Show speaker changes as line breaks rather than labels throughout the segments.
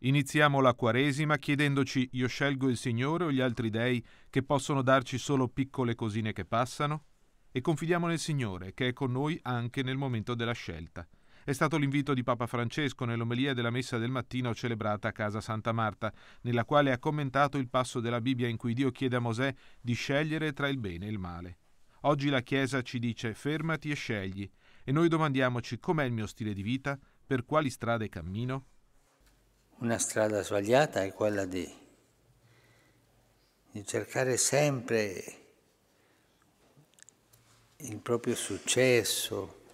Iniziamo la Quaresima chiedendoci io scelgo il Signore o gli altri dei che possono darci solo piccole cosine che passano? E confidiamo nel Signore che è con noi anche nel momento della scelta. È stato l'invito di Papa Francesco nell'omelia della messa del mattino celebrata a casa Santa Marta, nella quale ha commentato il passo della Bibbia in cui Dio chiede a Mosè di scegliere tra il bene e il male. Oggi la Chiesa ci dice fermati e scegli, e noi domandiamoci com'è il mio stile di vita, per quali strade cammino,
una strada sbagliata è quella di, di cercare sempre il proprio successo,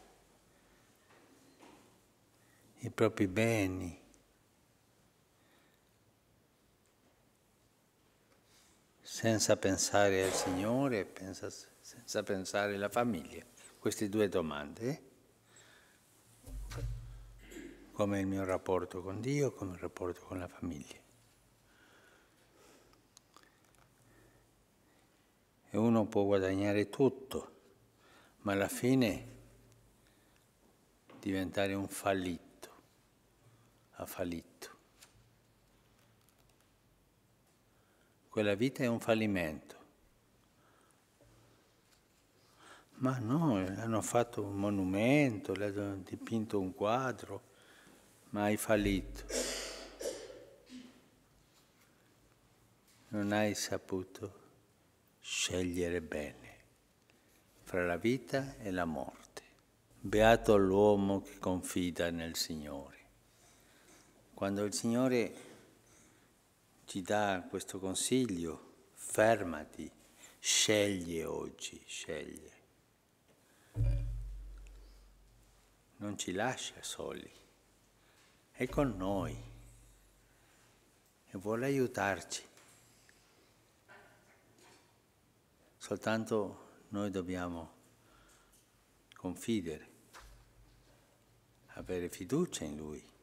i propri beni. senza pensare al Signore, senza pensare alla famiglia? Queste due domande. Eh? come il mio rapporto con Dio, come il rapporto con la famiglia. E uno può guadagnare tutto, ma alla fine diventare un fallito, ha fallito. Quella vita è un fallimento. Ma no, hanno fatto un monumento, hanno dipinto un quadro ma hai fallito, non hai saputo scegliere bene fra la vita e la morte. Beato l'uomo che confida nel Signore. Quando il Signore ci dà questo consiglio, fermati, sceglie oggi, sceglie. Non ci lascia soli è con noi e vuole aiutarci. Soltanto noi dobbiamo confidere, avere fiducia in Lui.